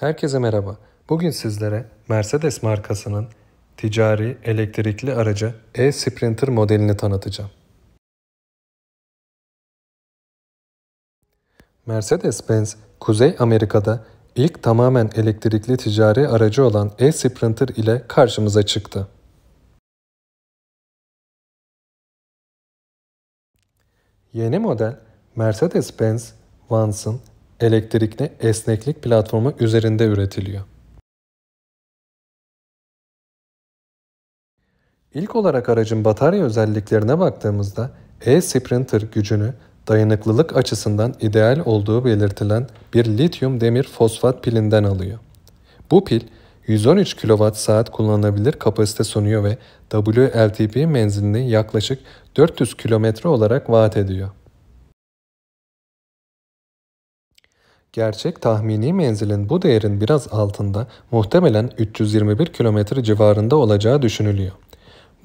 Herkese merhaba. Bugün sizlere Mercedes markasının ticari elektrikli aracı e-Sprinter modelini tanıtacağım. Mercedes-Benz, Kuzey Amerika'da ilk tamamen elektrikli ticari aracı olan e-Sprinter ile karşımıza çıktı. Yeni model Mercedes-Benz Vans'ın elektrikli esneklik platformu üzerinde üretiliyor. İlk olarak aracın batarya özelliklerine baktığımızda e-Sprinter gücünü dayanıklılık açısından ideal olduğu belirtilen bir lityum demir fosfat pilinden alıyor. Bu pil 113 kWh kullanılabilir kapasite sunuyor ve WLTP menzilini yaklaşık 400 km olarak vaat ediyor. Gerçek tahmini menzilin bu değerin biraz altında muhtemelen 321 km civarında olacağı düşünülüyor.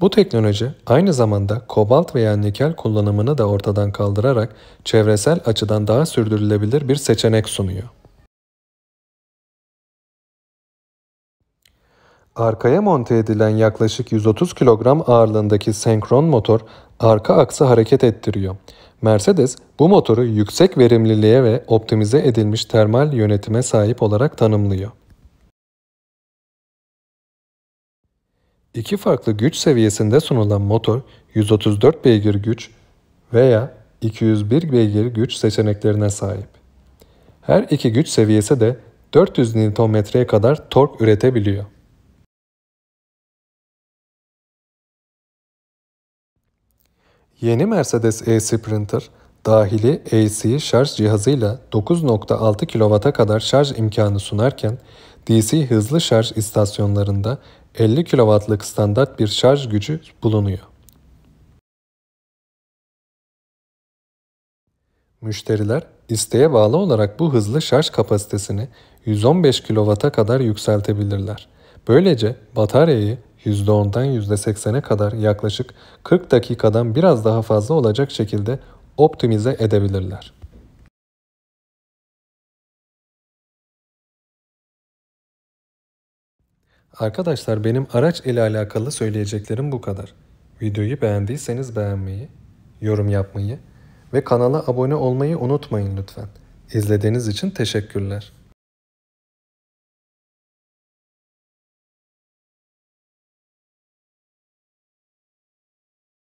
Bu teknoloji aynı zamanda kobalt veya nikel kullanımını da ortadan kaldırarak çevresel açıdan daha sürdürülebilir bir seçenek sunuyor. Arkaya monte edilen yaklaşık 130 kilogram ağırlığındaki senkron motor arka aksı hareket ettiriyor. Mercedes bu motoru yüksek verimliliğe ve optimize edilmiş termal yönetime sahip olarak tanımlıyor. İki farklı güç seviyesinde sunulan motor 134 beygir güç veya 201 beygir güç seçeneklerine sahip. Her iki güç seviyesi de 400 Nm'ye kadar tork üretebiliyor. Yeni Mercedes e-Sprinter dahili AC şarj cihazıyla 9.6 kW'a kadar şarj imkanı sunarken DC hızlı şarj istasyonlarında 50 kW'lık standart bir şarj gücü bulunuyor. Müşteriler isteğe bağlı olarak bu hızlı şarj kapasitesini 115 kW'a kadar yükseltebilirler. Böylece bataryayı %10'dan %80'e kadar yaklaşık 40 dakikadan biraz daha fazla olacak şekilde optimize edebilirler. Arkadaşlar benim araç ile alakalı söyleyeceklerim bu kadar. Videoyu beğendiyseniz beğenmeyi, yorum yapmayı ve kanala abone olmayı unutmayın lütfen. İzlediğiniz için teşekkürler.